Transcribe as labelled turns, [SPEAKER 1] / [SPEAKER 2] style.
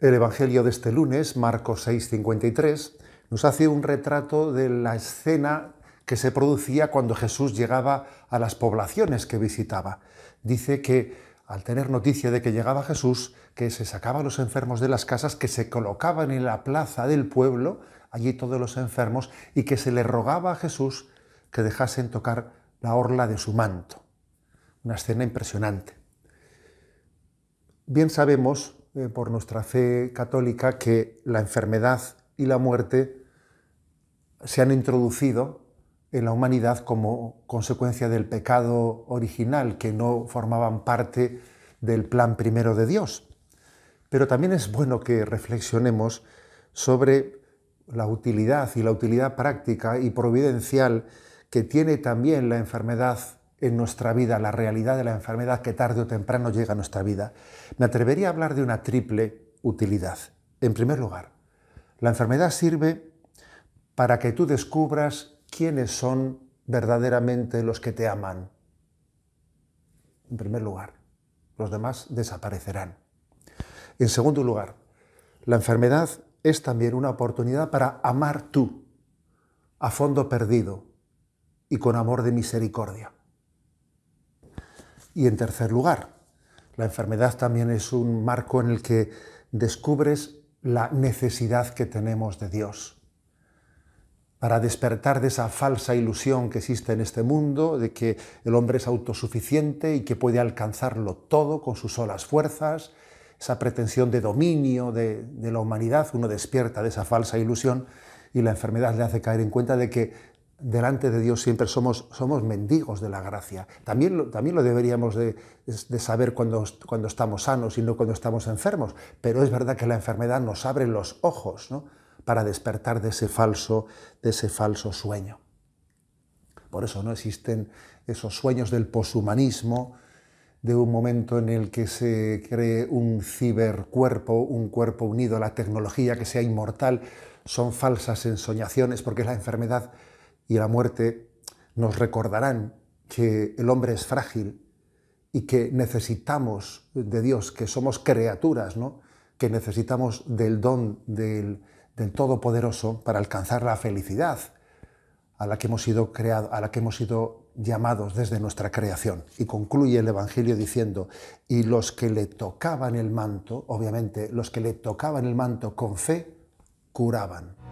[SPEAKER 1] El Evangelio de este lunes, Marcos 6:53, nos hace un retrato de la escena que se producía cuando Jesús llegaba a las poblaciones que visitaba. Dice que al tener noticia de que llegaba Jesús, que se sacaba los enfermos de las casas, que se colocaban en la plaza del pueblo, allí todos los enfermos, y que se le rogaba a Jesús que dejasen tocar la orla de su manto. Una escena impresionante. Bien sabemos eh, por nuestra fe católica que la enfermedad y la muerte se han introducido en la humanidad como consecuencia del pecado original, que no formaban parte del plan primero de Dios. Pero también es bueno que reflexionemos sobre la utilidad y la utilidad práctica y providencial que tiene también la enfermedad en nuestra vida la realidad de la enfermedad que tarde o temprano llega a nuestra vida, me atrevería a hablar de una triple utilidad. En primer lugar, la enfermedad sirve para que tú descubras quiénes son verdaderamente los que te aman. En primer lugar, los demás desaparecerán. En segundo lugar, la enfermedad es también una oportunidad para amar tú, a fondo perdido y con amor de misericordia. Y en tercer lugar, la enfermedad también es un marco en el que descubres la necesidad que tenemos de Dios. Para despertar de esa falsa ilusión que existe en este mundo, de que el hombre es autosuficiente y que puede alcanzarlo todo con sus solas fuerzas, esa pretensión de dominio de, la humanidad, uno despierta de esa falsa ilusión y la enfermedad le hace caer en cuenta de que delante de Dios siempre somos, somos mendigos de la gracia. También lo, también lo deberíamos de, saber cuando, estamos sanos y no cuando estamos enfermos, pero es verdad que la enfermedad nos abre los ojos para despertar de ese, falso, de ese falso sueño. Por eso no existen esos sueños del poshumanismo, de un momento en el que se cree un cibercuerpo, un cuerpo unido a la tecnología que sea inmortal, son falsas ensoñaciones porque la enfermedad y la muerte nos recordarán que el hombre es frágil y que necesitamos de Dios, que somos criaturas, ¿no? que necesitamos del don del, Todopoderoso para alcanzar la felicidad a la que hemos sido creado, a la que hemos sido llamados desde nuestra creación. Y concluye el Evangelio diciendo, y los que le tocaban el manto, obviamente, los que le tocaban el manto con fe, curaban.